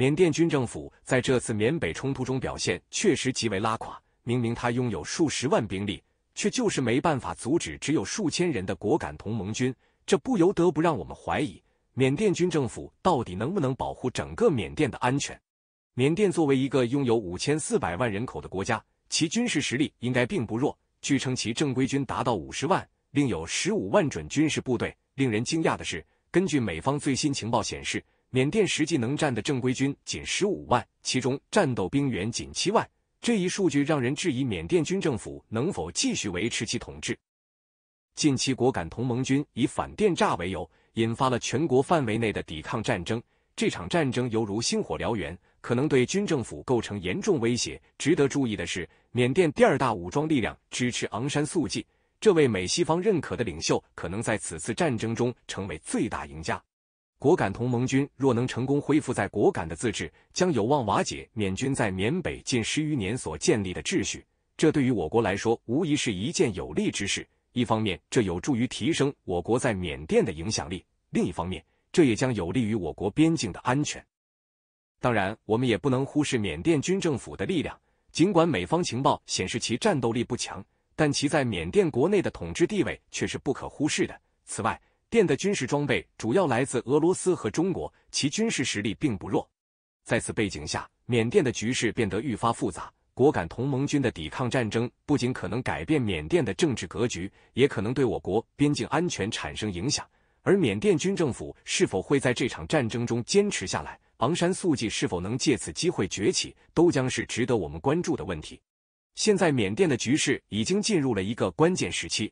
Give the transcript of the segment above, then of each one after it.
缅甸军政府在这次缅北冲突中表现确实极为拉垮，明明他拥有数十万兵力，却就是没办法阻止只有数千人的果敢同盟军。这不由得不让我们怀疑，缅甸军政府到底能不能保护整个缅甸的安全？缅甸作为一个拥有五千四百万人口的国家，其军事实力应该并不弱。据称其正规军达到五十万，另有十五万准军事部队。令人惊讶的是，根据美方最新情报显示。缅甸实际能战的正规军仅十五万，其中战斗兵员仅七万。这一数据让人质疑缅甸军政府能否继续维持其统治。近期，果敢同盟军以反电诈为由，引发了全国范围内的抵抗战争。这场战争犹如星火燎原，可能对军政府构成严重威胁。值得注意的是，缅甸第二大武装力量支持昂山素季，这位美西方认可的领袖，可能在此次战争中成为最大赢家。果敢同盟军若能成功恢复在果敢的自治，将有望瓦解缅军在缅北近十余年所建立的秩序。这对于我国来说，无疑是一件有利之事。一方面，这有助于提升我国在缅甸的影响力；另一方面，这也将有利于我国边境的安全。当然，我们也不能忽视缅甸军政府的力量。尽管美方情报显示其战斗力不强，但其在缅甸国内的统治地位却是不可忽视的。此外，缅甸的军事装备主要来自俄罗斯和中国，其军事实力并不弱。在此背景下，缅甸的局势变得愈发复杂。果敢同盟军的抵抗战争不仅可能改变缅甸的政治格局，也可能对我国边境安全产生影响。而缅甸军政府是否会在这场战争中坚持下来，昂山素季是否能借此机会崛起，都将是值得我们关注的问题。现在，缅甸的局势已经进入了一个关键时期，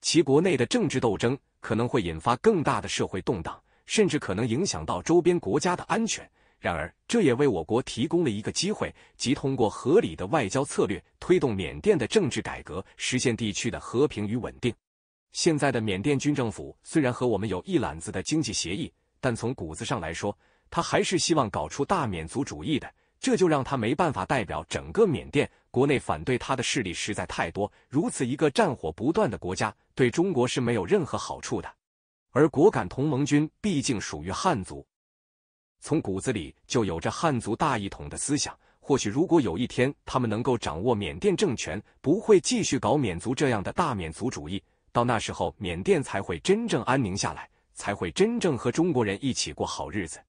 其国内的政治斗争。可能会引发更大的社会动荡，甚至可能影响到周边国家的安全。然而，这也为我国提供了一个机会，即通过合理的外交策略，推动缅甸的政治改革，实现地区的和平与稳定。现在的缅甸军政府虽然和我们有一揽子的经济协议，但从骨子上来说，他还是希望搞出大缅族主义的。这就让他没办法代表整个缅甸。国内反对他的势力实在太多。如此一个战火不断的国家，对中国是没有任何好处的。而果敢同盟军毕竟属于汉族，从骨子里就有着汉族大一统的思想。或许如果有一天他们能够掌握缅甸政权，不会继续搞缅族这样的大缅族主义，到那时候缅甸才会真正安宁下来，才会真正和中国人一起过好日子。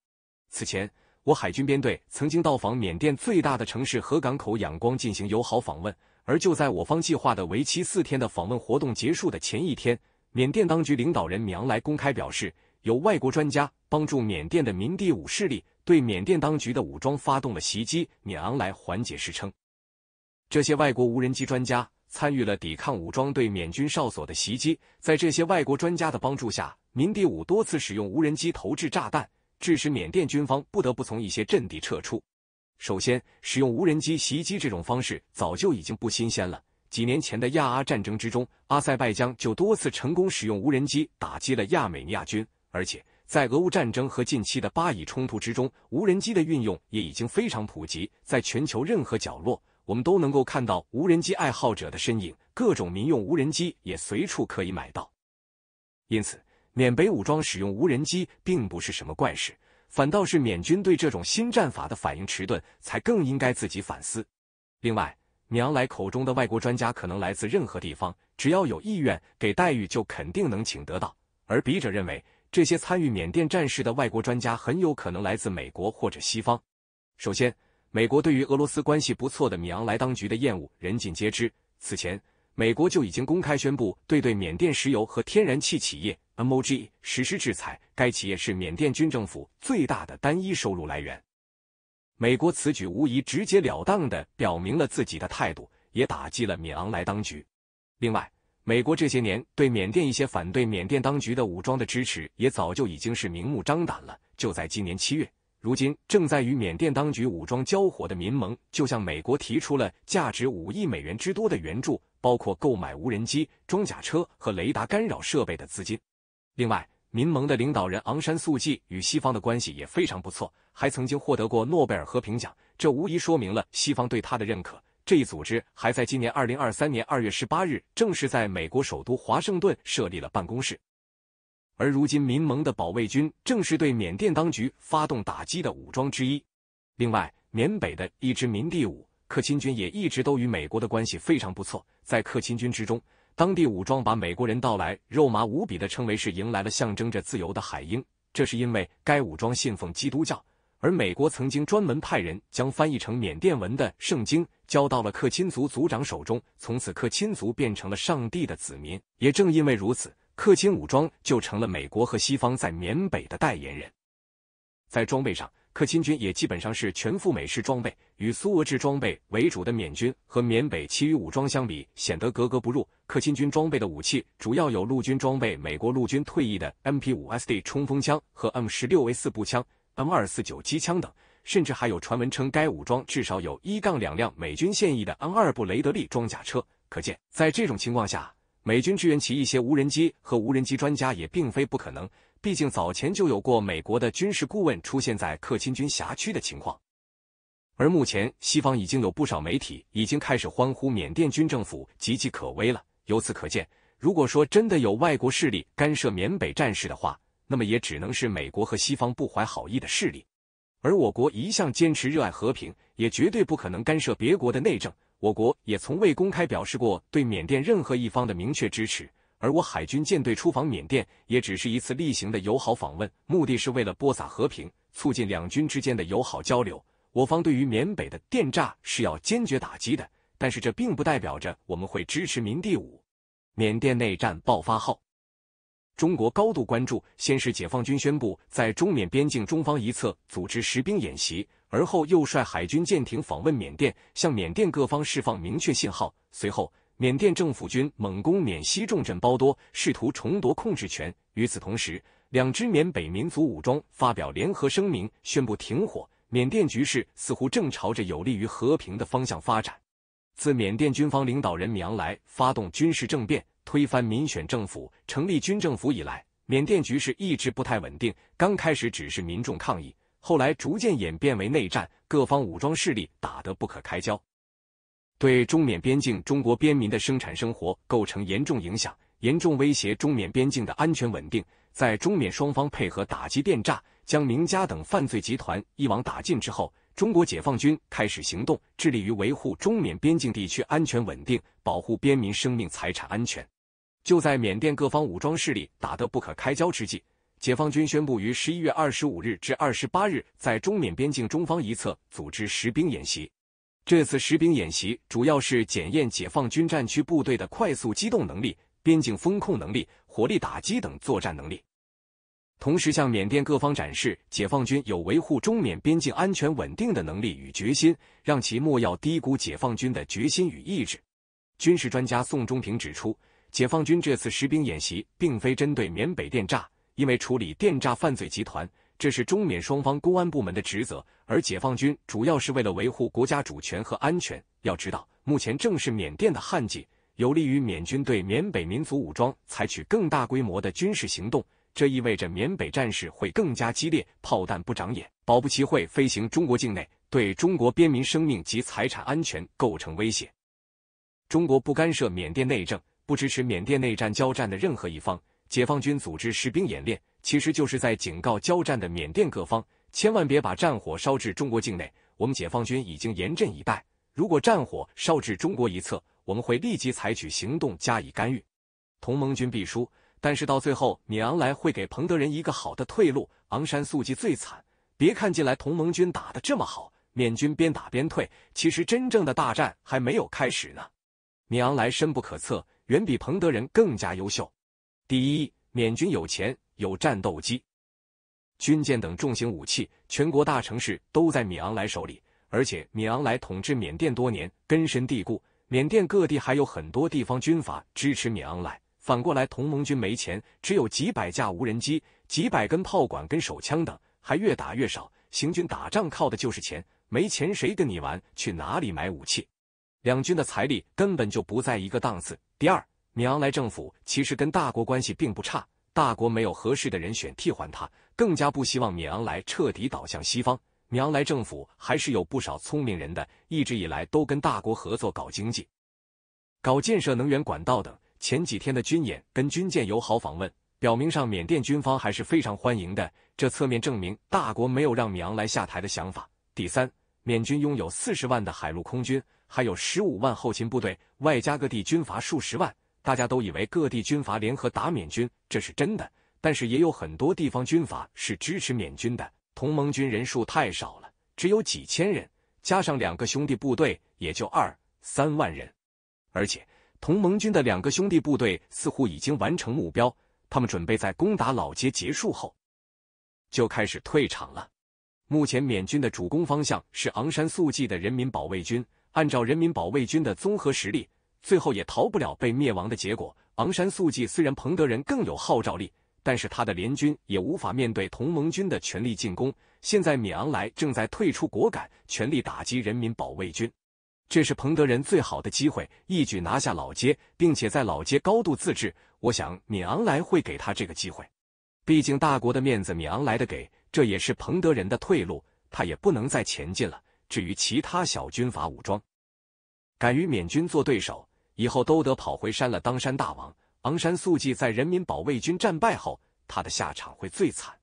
此前。我海军编队曾经到访缅甸最大的城市和港口仰光进行友好访问，而就在我方计划的为期四天的访问活动结束的前一天，缅甸当局领导人敏昂莱公开表示，有外国专家帮助缅甸的民地武势力对缅甸当局的武装发动了袭击。敏昂莱缓解时称，这些外国无人机专家参与了抵抗武装对缅军哨所的袭击，在这些外国专家的帮助下，民地武多次使用无人机投掷炸弹。致使缅甸军方不得不从一些阵地撤出。首先，使用无人机袭击这种方式早就已经不新鲜了。几年前的亚阿战争之中，阿塞拜疆就多次成功使用无人机打击了亚美尼亚军。而且，在俄乌战争和近期的巴以冲突之中，无人机的运用也已经非常普及。在全球任何角落，我们都能够看到无人机爱好者的身影，各种民用无人机也随处可以买到。因此，缅北武装使用无人机并不是什么怪事，反倒是缅军对这种新战法的反应迟钝，才更应该自己反思。另外，米昂来口中的外国专家可能来自任何地方，只要有意愿给待遇，就肯定能请得到。而笔者认为，这些参与缅甸战事的外国专家很有可能来自美国或者西方。首先，美国对于俄罗斯关系不错的米昂莱当局的厌恶人尽皆知。此前。美国就已经公开宣布对对缅甸石油和天然气企业 M O G 实施制裁，该企业是缅甸军政府最大的单一收入来源。美国此举无疑直截了当的表明了自己的态度，也打击了敏昂莱当局。另外，美国这些年对缅甸一些反对缅甸当局的武装的支持也早就已经是明目张胆了。就在今年七月，如今正在与缅甸当局武装交火的民盟就向美国提出了价值五亿美元之多的援助。包括购买无人机、装甲车和雷达干扰设备的资金。另外，民盟的领导人昂山素季与西方的关系也非常不错，还曾经获得过诺贝尔和平奖，这无疑说明了西方对他的认可。这一组织还在今年二零二三年二月十八日正式在美国首都华盛顿设立了办公室。而如今，民盟的保卫军正是对缅甸当局发动打击的武装之一。另外，缅北的一支民地武。克钦军也一直都与美国的关系非常不错，在克钦军之中，当地武装把美国人到来肉麻无比的称为是迎来了象征着自由的海鹰，这是因为该武装信奉基督教，而美国曾经专门派人将翻译成缅甸文的圣经交到了克钦族族长手中，从此克钦族变成了上帝的子民。也正因为如此，克钦武装就成了美国和西方在缅北的代言人。在装备上。克钦军也基本上是全副美式装备，与苏俄制装备为主的缅军和缅北其余武装相比，显得格格不入。克钦军装备的武器主要有陆军装备美国陆军退役的 M P 五 S D 冲锋枪和 M 十六 A 四步枪、M 二四九机枪等，甚至还有传闻称该武装至少有一杠两辆美军现役的 N 二布雷德利装甲车。可见，在这种情况下，美军支援其一些无人机和无人机专家也并非不可能。毕竟早前就有过美国的军事顾问出现在克钦军辖区的情况，而目前西方已经有不少媒体已经开始欢呼缅甸军政府岌岌可危了。由此可见，如果说真的有外国势力干涉缅北战事的话，那么也只能是美国和西方不怀好意的势力。而我国一向坚持热爱和平，也绝对不可能干涉别国的内政。我国也从未公开表示过对缅甸任何一方的明确支持。而我海军舰队出访缅甸，也只是一次例行的友好访问，目的是为了播撒和平，促进两军之间的友好交流。我方对于缅北的电诈是要坚决打击的，但是这并不代表着我们会支持民第五。缅甸内战爆发后，中国高度关注，先是解放军宣布在中缅边境中方一侧组织实兵演习，而后又率海军舰艇访问缅甸，向缅甸各方释放明确信号。随后。缅甸政府军猛攻缅西重镇包多，试图重夺控制权。与此同时，两支缅北民族武装发表联合声明，宣布停火。缅甸局势似乎正朝着有利于和平的方向发展。自缅甸军方领导人米昂莱发动军事政变，推翻民选政府，成立军政府以来，缅甸局势一直不太稳定。刚开始只是民众抗议，后来逐渐演变为内战，各方武装势力打得不可开交。对中缅边境中国边民的生产生活构成严重影响，严重威胁中缅边境的安全稳定。在中缅双方配合打击电诈，将明家等犯罪集团一网打尽之后，中国解放军开始行动，致力于维护中缅边境地区安全稳定，保护边民生命财产安全。就在缅甸各方武装势力打得不可开交之际，解放军宣布于十一月二十五日至二十八日在中缅边境中方一侧组织实兵演习。这次实兵演习主要是检验解放军战区部队的快速机动能力、边境风控能力、火力打击等作战能力，同时向缅甸各方展示解放军有维护中缅边境安全稳定的能力与决心，让其莫要低估解放军的决心与意志。军事专家宋忠平指出，解放军这次实兵演习并非针对缅北电诈，因为处理电诈犯罪集团。这是中缅双方公安部门的职责，而解放军主要是为了维护国家主权和安全。要知道，目前正是缅甸的旱季，有利于缅军对缅北民族武装采取更大规模的军事行动。这意味着缅北战事会更加激烈，炮弹不长眼，保不齐会飞行中国境内，对中国边民生命及财产安全构成威胁。中国不干涉缅甸内政，不支持缅甸内战交战的任何一方。解放军组织士兵演练。其实就是在警告交战的缅甸各方，千万别把战火烧至中国境内。我们解放军已经严阵以待，如果战火烧至中国一侧，我们会立即采取行动加以干预，同盟军必输。但是到最后，米昂莱会给彭德仁一个好的退路。昂山素季最惨，别看进来同盟军打得这么好，缅军边打边退，其实真正的大战还没有开始呢。米昂莱深不可测，远比彭德仁更加优秀。第一。缅军有钱，有战斗机、军舰等重型武器，全国大城市都在米昂莱手里，而且米昂莱统治缅甸多年，根深蒂固。缅甸各地还有很多地方军阀支持米昂莱。反过来，同盟军没钱，只有几百架无人机、几百根炮管跟手枪等，还越打越少。行军打仗靠的就是钱，没钱谁跟你玩？去哪里买武器？两军的财力根本就不在一个档次。第二。米昂莱政府其实跟大国关系并不差，大国没有合适的人选替换他，更加不希望米昂莱彻底倒向西方。米昂莱政府还是有不少聪明人的，一直以来都跟大国合作搞经济、搞建设、能源管道等。前几天的军演跟军舰友好访问，表明上缅甸军方还是非常欢迎的，这侧面证明大国没有让米昂莱下台的想法。第三，缅军拥有四十万的海陆空军，还有十五万后勤部队，外加各地军阀数十万。大家都以为各地军阀联合打缅军，这是真的。但是也有很多地方军阀是支持缅军的。同盟军人数太少了，只有几千人，加上两个兄弟部队，也就二三万人。而且同盟军的两个兄弟部队似乎已经完成目标，他们准备在攻打老街结束后就开始退场了。目前缅军的主攻方向是昂山素季的人民保卫军，按照人民保卫军的综合实力。最后也逃不了被灭亡的结果。昂山素季虽然彭德仁更有号召力，但是他的联军也无法面对同盟军的全力进攻。现在米昂莱正在退出果敢，全力打击人民保卫军，这是彭德仁最好的机会，一举拿下老街，并且在老街高度自治。我想米昂莱会给他这个机会，毕竟大国的面子米昂莱的给，这也是彭德仁的退路，他也不能再前进了。至于其他小军阀武装，敢于缅军做对手。以后都得跑回山了当山大王。昂山素季在人民保卫军战败后，他的下场会最惨。